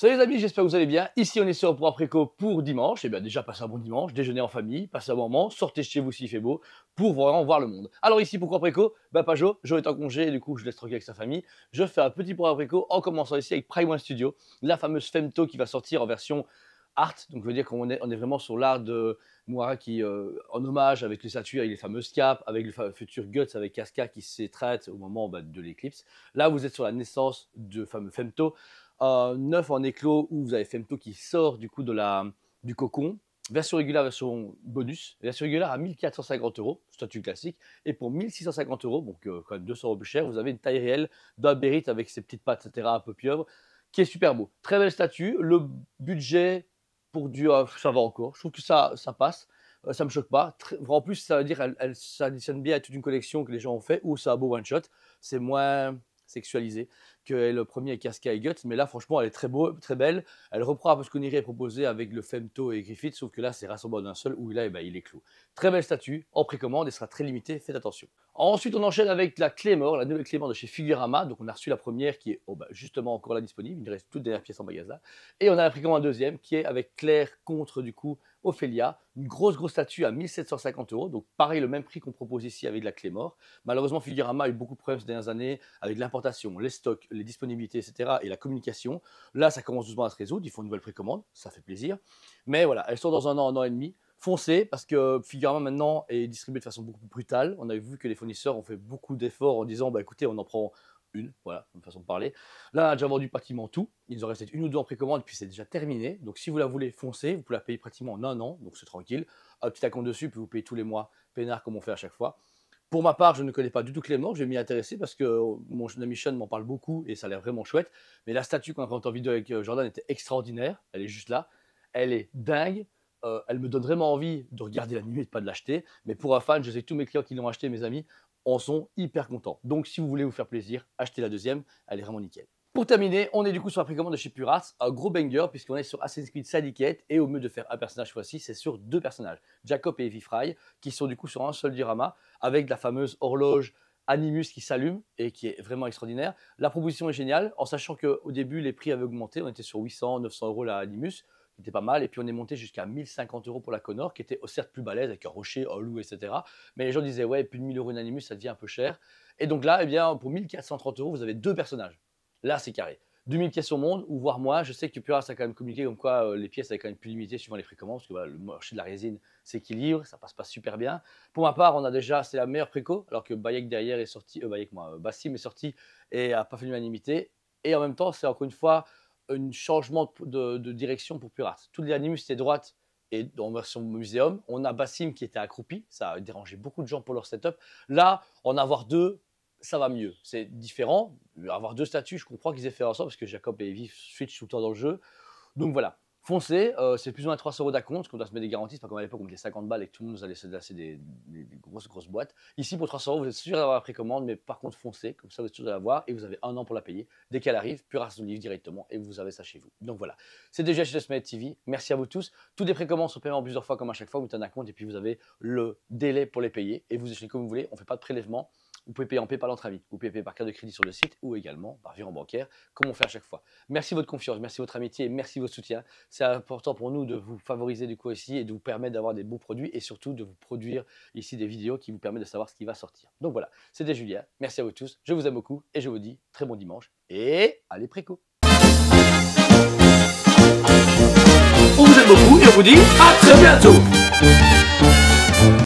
Salut les amis, j'espère que vous allez bien. Ici, on est sur Pro Préco pour dimanche. Et eh bien déjà, passez un bon dimanche, déjeunez en famille, passez un bon moment, sortez chez vous s'il fait beau, pour vraiment voir le monde. Alors ici, pourquoi Préco Bah pas Jo Joe est en congé et du coup, je laisse tranquille avec sa famille. Je fais un petit Pro Préco en commençant ici avec Prime One Studio, la fameuse Femto qui va sortir en version art. Donc je veux dire qu'on est, on est vraiment sur l'art de Moira qui, euh, en hommage avec les statues, avec les fameuses capes, avec le futur Guts, avec Casca qui traite au moment bah, de l'éclipse. Là, vous êtes sur la naissance de fameux Femto. 9 euh, en éclos où vous avez Femto qui sort du coup de la, du cocon. Version régulière, version bonus. Version régulière à 1450 euros, statut classique. Et pour 1650 euros, donc euh, quand même 200 euros plus cher, vous avez une taille réelle d'un Bérite avec ses petites pattes, etc., un peu pieuvre, qui est super beau. Très belle statue. Le budget pour du. Euh, ça va encore. Je trouve que ça, ça passe. ça me choque pas. en plus, ça veut dire elle, s'additionne bien à toute une collection que les gens ont fait ou ça a beau one-shot. C'est moins sexualisée que le premier Casca et Guts. Mais là, franchement, elle est très, beau, très belle. Elle reprend un peu ce qu'on irait proposer avec le Femto et Griffith, sauf que là, c'est dans d'un seul, où là, eh ben, il est clou. Très belle statue, en précommande, et sera très limitée, faites attention. Ensuite, on enchaîne avec la Clémor, la nouvelle clément de chez Figurama. Donc, on a reçu la première qui est oh, bah, justement encore là disponible. Il reste toute dernière pièce en magasin. Et on a la précommande deuxième qui est avec Claire contre, du coup, Ophélia, une grosse grosse statue à 1750 euros, donc pareil le même prix qu'on propose ici avec la clé mort. Malheureusement, Figurama a eu beaucoup de problèmes ces dernières années avec l'importation, les stocks, les disponibilités, etc. et la communication. Là, ça commence doucement à se résoudre, ils font une nouvelle précommande, ça fait plaisir. Mais voilà, elles sont dans un an, un an et demi. Foncez, parce que Figurama maintenant est distribué de façon beaucoup plus brutale. On a vu que les fournisseurs ont fait beaucoup d'efforts en disant bah, écoutez, on en prend une, voilà, une façon de parler. Là, on a déjà vendu pratiquement tout. ils ont en une ou deux en précommande, puis c'est déjà terminé. Donc, si vous la voulez, foncer Vous pouvez la payer pratiquement en un an, donc c'est tranquille. Un petit compte dessus, puis vous payez tous les mois, peinard, comme on fait à chaque fois. Pour ma part, je ne connais pas du tout Clément. Je vais m'y intéresser parce que euh, mon ami Sean m'en parle beaucoup et ça a l'air vraiment chouette. Mais la statue qu'on a présentée en vidéo avec euh, Jordan était extraordinaire. Elle est juste là. Elle est dingue. Euh, elle me donne vraiment envie de regarder la nuit et de pas de l'acheter. Mais pour un fan, je sais tous mes clients qui l'ont acheté, mes amis, en sont hyper contents. Donc si vous voulez vous faire plaisir, achetez la deuxième, elle est vraiment nickel. Pour terminer, on est du coup sur la précommande de chez Puras, un gros banger puisqu'on est sur Assassin's Creed Syndicate et au mieux de faire un personnage fois-ci, c'est sur deux personnages, Jacob et Evie Fry, qui sont du coup sur un seul diorama avec la fameuse horloge Animus qui s'allume et qui est vraiment extraordinaire. La proposition est géniale en sachant qu'au début les prix avaient augmenté, on était sur 800, 900 euros la Animus était pas mal. Et puis on est monté jusqu'à 1050 euros pour la Connor, qui était oh, certes plus balèze avec un rocher, un loup, etc. Mais les gens disaient, ouais, plus de 1000 euros unanimus, ça devient un peu cher. Et donc là, eh bien, pour 1430 euros, vous avez deux personnages. Là, c'est carré. 2000 pièces au monde, ou voire moi, je sais que Pura, ça a quand même communiqué comme quoi euh, les pièces, avec quand même plus limité suivant les précommandes, parce que bah, le marché de la résine s'équilibre, ça passe pas super bien. Pour ma part, on a déjà, c'est la meilleure préco, alors que Bayek derrière est sorti, euh, Bayek, moi, euh, Bassim est sorti et a pas fait l'unanimité. Et en même temps, c'est encore une fois, un changement de, direction pour Purat. Tout l'animus était droite et en version muséum. On a Bassim qui était accroupi, ça a dérangé beaucoup de gens pour leur setup. Là, en avoir deux, ça va mieux. C'est différent. Avoir deux statues, je comprends qu'ils aient fait ensemble parce que Jacob et Evie switchent tout le temps dans le jeu. Donc voilà foncez, euh, c'est plus ou moins 300 euros d'acompte, qu'on doit se mettre des garanties, parce pas à l'époque on mettait 50 balles et tout le monde nous allait se lasser des, grosses grosses boîtes. Ici pour 300 euros, vous êtes sûr d'avoir la précommande, mais par contre foncez, comme ça vous êtes sûr de l'avoir et vous avez un an pour la payer. Dès qu'elle arrive, Puras son livre directement et vous avez ça chez vous. Donc voilà, c'est déjà chez Smith TV. Merci à vous tous. Tous les précommandes sont payées en plusieurs fois comme à chaque fois, vous mettez un acompte et puis vous avez le délai pour les payer et vous échangez comme vous voulez, on ne fait pas de prélèvement. Vous pouvez payer en paie par amis, Vous pouvez payer par carte de crédit sur le site ou également par virement bancaire, comme on fait à chaque fois. Merci votre confiance, merci votre amitié et merci votre soutien. C'est important pour nous de vous favoriser du coup ici et de vous permettre d'avoir des bons produits et surtout de vous produire ici des vidéos qui vous permettent de savoir ce qui va sortir. Donc voilà, c'était Julien. Merci à vous tous. Je vous aime beaucoup et je vous dis très bon dimanche et allez préco. On vous aime beaucoup et on vous dit à très bientôt.